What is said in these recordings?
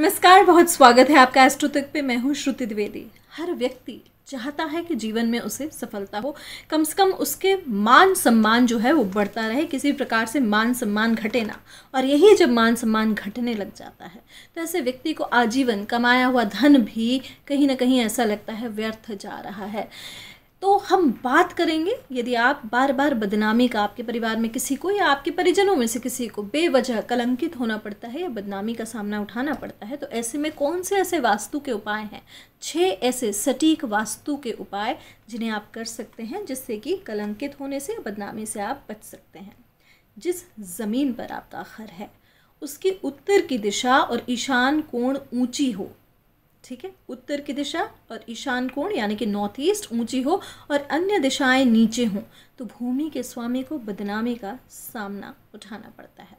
नमस्कार बहुत स्वागत है आपका तक पे मैं हूँ श्रुति द्विवेदी हर व्यक्ति चाहता है कि जीवन में उसे सफलता हो कम से कम उसके मान सम्मान जो है वो बढ़ता रहे किसी प्रकार से मान सम्मान घटे ना और यही जब मान सम्मान घटने लग जाता है तो ऐसे व्यक्ति को आजीवन कमाया हुआ धन भी कहीं ना कहीं ऐसा लगता है व्यर्थ जा रहा है तो हम बात करेंगे यदि आप बार बार बदनामी का आपके परिवार में किसी को या आपके परिजनों में से किसी को बेवजह कलंकित होना पड़ता है या बदनामी का सामना उठाना पड़ता है तो ऐसे में कौन से ऐसे वास्तु के उपाय हैं छः ऐसे सटीक वास्तु के उपाय जिन्हें आप कर सकते हैं जिससे कि कलंकित होने से या बदनामी से आप बच सकते हैं जिस ज़मीन पर आपका घर है उसकी उत्तर की दिशा और ईशान कोण ऊंची हो ठीक है उत्तर की दिशा और ईशान कोण यानी कि नॉर्थ ईस्ट ऊंची हो और अन्य दिशाएं नीचे हों तो भूमि के स्वामी को बदनामी का सामना उठाना पड़ता है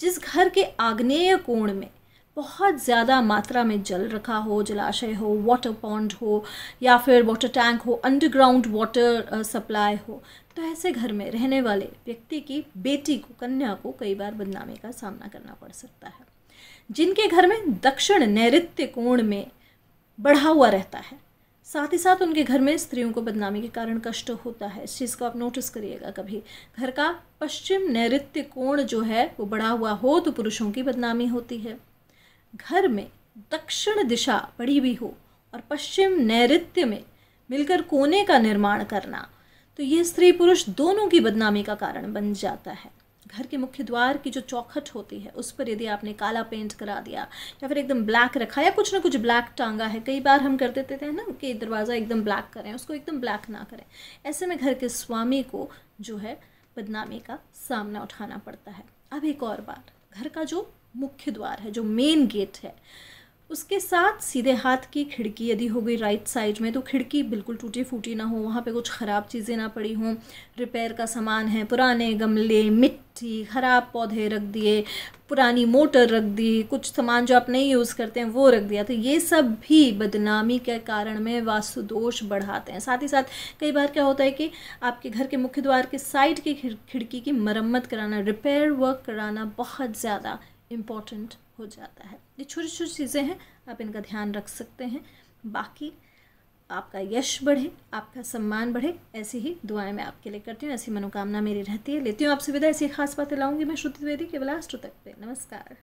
जिस घर के आग्नेय कोण में बहुत ज़्यादा मात्रा में जल रखा हो जलाशय हो वाटर पॉन्ड हो या फिर वाटर टैंक हो अंडरग्राउंड वाटर सप्लाई हो तो ऐसे घर में रहने वाले व्यक्ति की बेटी को कन्या को कई बार बदनामी का सामना करना पड़ सकता है जिनके घर में दक्षिण नैऋत्य कोण में बढ़ा हुआ रहता है साथ ही साथ उनके घर में स्त्रियों को बदनामी के कारण कष्ट होता है इस चीज़ को आप नोटिस करिएगा कभी घर का पश्चिम नैत्य कोण जो है वो बढ़ा हुआ हो तो पुरुषों की बदनामी होती है घर में दक्षिण दिशा बढ़ी भी हो और पश्चिम नैत्य में मिलकर कोने का निर्माण करना तो ये स्त्री पुरुष दोनों की बदनामी का कारण बन जाता है घर के मुख्य द्वार की जो चौखट होती है उस पर यदि आपने काला पेंट करा दिया या फिर एकदम ब्लैक रखा या कुछ ना कुछ ब्लैक टांगा है कई बार हम कर देते थे ना कि दरवाज़ा एकदम ब्लैक करें उसको एकदम ब्लैक ना करें ऐसे में घर के स्वामी को जो है बदनामी का सामना उठाना पड़ता है अब एक और बात घर का जो मुख्य द्वार है जो मेन गेट है उसके साथ सीधे हाथ की खिड़की यदि हो गई राइट साइड में तो खिड़की बिल्कुल टूटी फूटी ना हो वहाँ पे कुछ ख़राब चीज़ें ना पड़ी हों रिपेयर का सामान है पुराने गमले मिट्टी ख़राब पौधे रख दिए पुरानी मोटर रख दी कुछ सामान जो आप नहीं यूज़ करते हैं वो रख दिया तो ये सब भी बदनामी के कारण में वास्तुदोष बढ़ाते हैं साथ ही साथ कई बार क्या होता है कि आपके घर के मुख्य द्वार के साइड की खिड़की की मरम्मत कराना रिपेयर वर्क कराना बहुत ज़्यादा इम्पॉर्टेंट हो जाता है ये छोटी छोटी चीज़ें हैं आप इनका ध्यान रख सकते हैं बाकी आपका यश बढ़े आपका सम्मान बढ़े ऐसी ही दुआएं मैं आपके लिए करती हूँ ऐसी मनोकामना मेरी रहती है लेती हूँ आपसे विदा ऐसी खास बातें लाऊंगी मैं श्रुति द्वेदी केवल आस्ट्रो तक पे नमस्कार